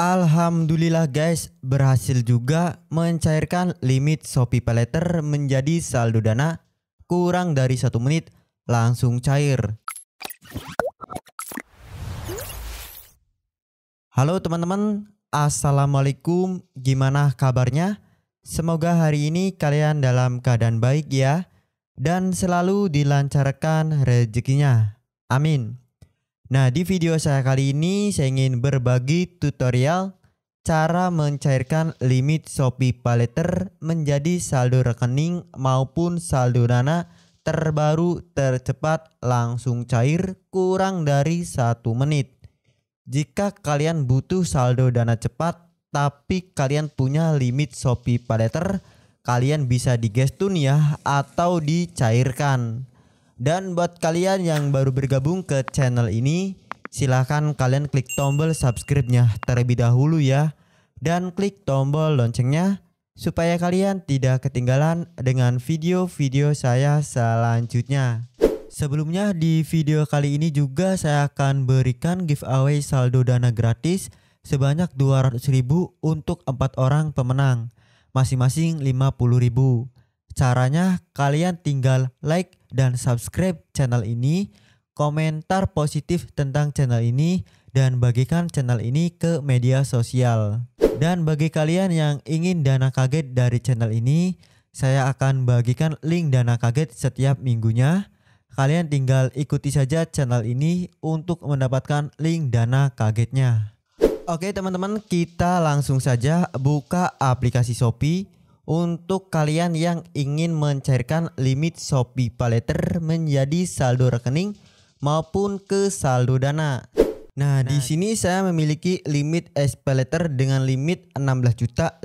Alhamdulillah guys, berhasil juga mencairkan limit Shopee Paylater menjadi saldo dana kurang dari satu menit langsung cair. Halo teman-teman, Assalamualaikum, gimana kabarnya? Semoga hari ini kalian dalam keadaan baik ya, dan selalu dilancarkan rezekinya. Amin. Nah, di video saya kali ini saya ingin berbagi tutorial cara mencairkan limit Shopee Paleter menjadi saldo rekening maupun saldo dana terbaru tercepat langsung cair kurang dari satu menit. Jika kalian butuh saldo dana cepat tapi kalian punya limit Shopee Paleter, kalian bisa digestun ya atau dicairkan. Dan buat kalian yang baru bergabung ke channel ini, silahkan kalian klik tombol subscribe-nya terlebih dahulu ya. Dan klik tombol loncengnya supaya kalian tidak ketinggalan dengan video-video saya selanjutnya. Sebelumnya di video kali ini juga saya akan berikan giveaway saldo dana gratis sebanyak 200.000 untuk 4 orang pemenang, masing-masing 50.000. Caranya kalian tinggal like dan subscribe channel ini, komentar positif tentang channel ini, dan bagikan channel ini ke media sosial. Dan bagi kalian yang ingin dana kaget dari channel ini, saya akan bagikan link dana kaget setiap minggunya. Kalian tinggal ikuti saja channel ini untuk mendapatkan link dana kagetnya. Oke teman-teman, kita langsung saja buka aplikasi Shopee untuk kalian yang ingin mencairkan limit Shopee Paleter menjadi saldo rekening maupun ke saldo dana. Nah, nah, di sini saya memiliki limit SPLater dengan limit 16.500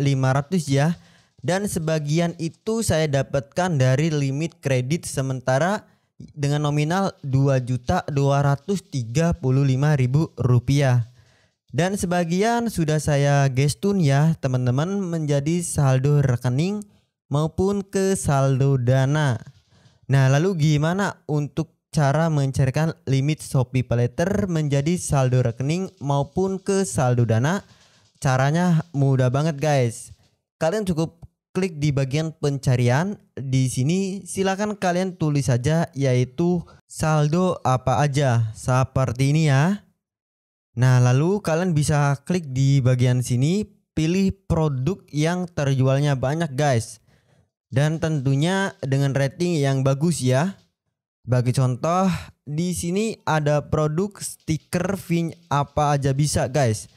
ya. Dan sebagian itu saya dapatkan dari limit kredit sementara dengan nominal ribu rupiah. Dan sebagian sudah saya gestun ya teman-teman menjadi saldo rekening maupun ke saldo dana. Nah lalu gimana untuk cara mencairkan limit Shopee Paylater menjadi saldo rekening maupun ke saldo dana? Caranya mudah banget guys. Kalian cukup klik di bagian pencarian. Di sini silakan kalian tulis saja yaitu saldo apa aja seperti ini ya. Nah, lalu kalian bisa klik di bagian sini, pilih produk yang terjualnya banyak, guys. Dan tentunya dengan rating yang bagus ya. Bagi contoh, di sini ada produk stiker VIN apa aja bisa, guys.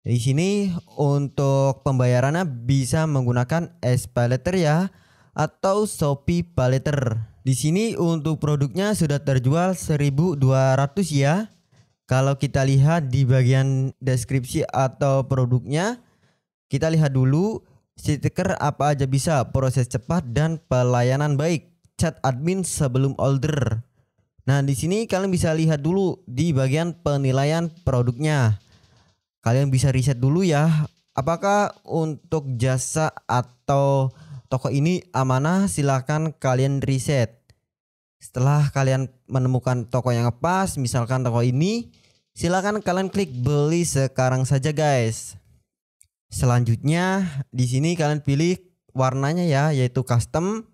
Di sini untuk pembayarannya bisa menggunakan SPayLater ya atau Shopee Paylater. Di sini untuk produknya sudah terjual 1200 ya. Kalau kita lihat di bagian deskripsi atau produknya, kita lihat dulu stiker apa aja bisa, proses cepat dan pelayanan baik. Chat admin sebelum order. Nah, di sini kalian bisa lihat dulu di bagian penilaian produknya. Kalian bisa riset dulu ya, apakah untuk jasa atau toko ini amanah? Silahkan kalian riset. Setelah kalian menemukan toko yang pas, misalkan toko ini, silakan kalian klik beli sekarang saja guys. Selanjutnya di sini kalian pilih warnanya ya, yaitu custom.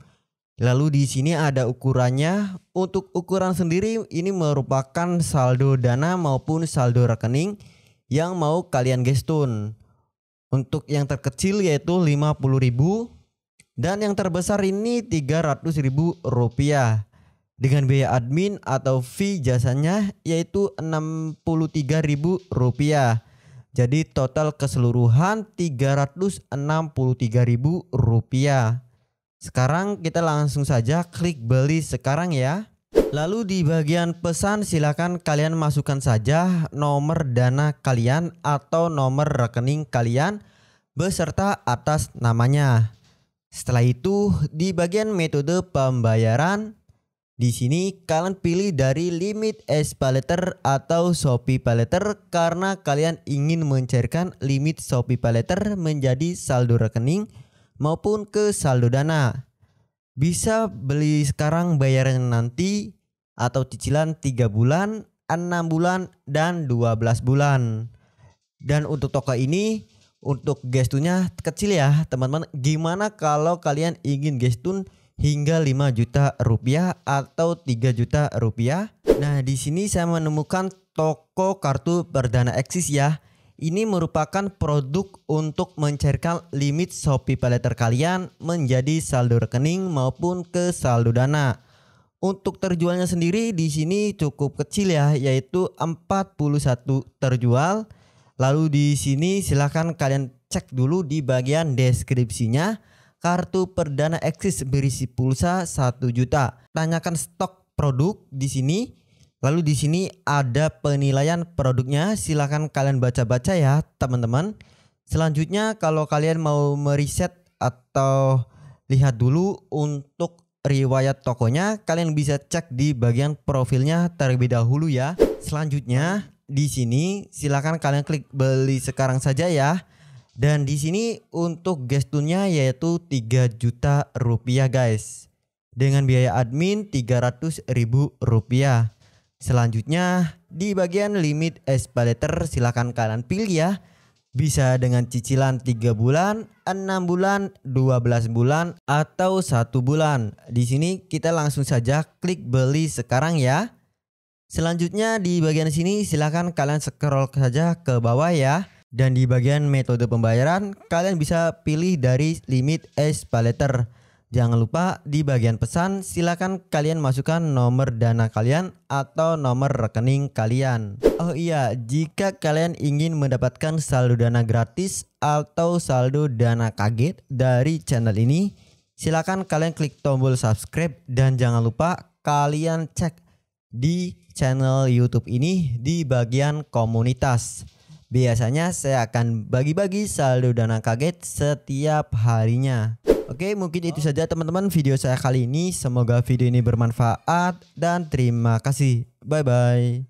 Lalu di sini ada ukurannya. Untuk ukuran sendiri ini merupakan saldo dana maupun saldo rekening yang mau kalian gestun. Untuk yang terkecil yaitu 50.000 dan yang terbesar ini 300.000 rupiah dengan biaya admin atau fee jasanya yaitu Rp63.000. Jadi total keseluruhan Rp363.000. Sekarang kita langsung saja klik beli sekarang ya. Lalu di bagian pesan silakan kalian masukkan saja nomor dana kalian atau nomor rekening kalian beserta atas namanya. Setelah itu di bagian metode pembayaran di sini kalian pilih dari limit es paleter atau Shopee paleter karena kalian ingin mencairkan limit Shopee paleter menjadi saldo rekening maupun ke saldo dana. Bisa beli sekarang bayaran nanti atau cicilan 3 bulan, 6 bulan, dan 12 bulan. Dan untuk toko ini untuk gestunya kecil ya teman-teman. Gimana kalau kalian ingin gestun hingga 5 juta rupiah atau 3 juta rupiah. Nah, di sini saya menemukan toko kartu perdana Axis ya. Ini merupakan produk untuk mencairkan limit Shopee Paylater kalian menjadi saldo rekening maupun ke saldo dana. Untuk terjualnya sendiri di sini cukup kecil ya, yaitu 41 terjual. Lalu di sini silahkan kalian cek dulu di bagian deskripsinya kartu perdana eksis berisi pulsa 1 juta. Tanyakan stok produk di sini. Lalu di sini ada penilaian produknya. Silahkan kalian baca-baca ya teman-teman. Selanjutnya kalau kalian mau meriset atau lihat dulu untuk riwayat tokonya kalian bisa cek di bagian profilnya terlebih dahulu ya. Selanjutnya di sini silahkan kalian klik beli sekarang saja ya. Dan di sini untuk gestunnya yaitu 3 juta rupiah guys. Dengan biaya admin 300 ribu rupiah. Selanjutnya di bagian limit espaleter silahkan kalian pilih ya. Bisa dengan cicilan 3 bulan, 6 bulan, 12 bulan, atau 1 bulan. Di sini kita langsung saja klik beli sekarang ya. Selanjutnya di bagian sini silahkan kalian scroll saja ke bawah ya. Dan di bagian metode pembayaran, kalian bisa pilih dari limit S paleter. Jangan lupa di bagian pesan silakan kalian masukkan nomor dana kalian atau nomor rekening kalian. Oh iya, jika kalian ingin mendapatkan saldo dana gratis atau saldo dana kaget dari channel ini, silakan kalian klik tombol subscribe dan jangan lupa kalian cek di channel YouTube ini di bagian komunitas. Biasanya saya akan bagi-bagi saldo dana kaget setiap harinya. Oke, mungkin itu saja teman-teman video saya kali ini. Semoga video ini bermanfaat dan terima kasih. Bye-bye.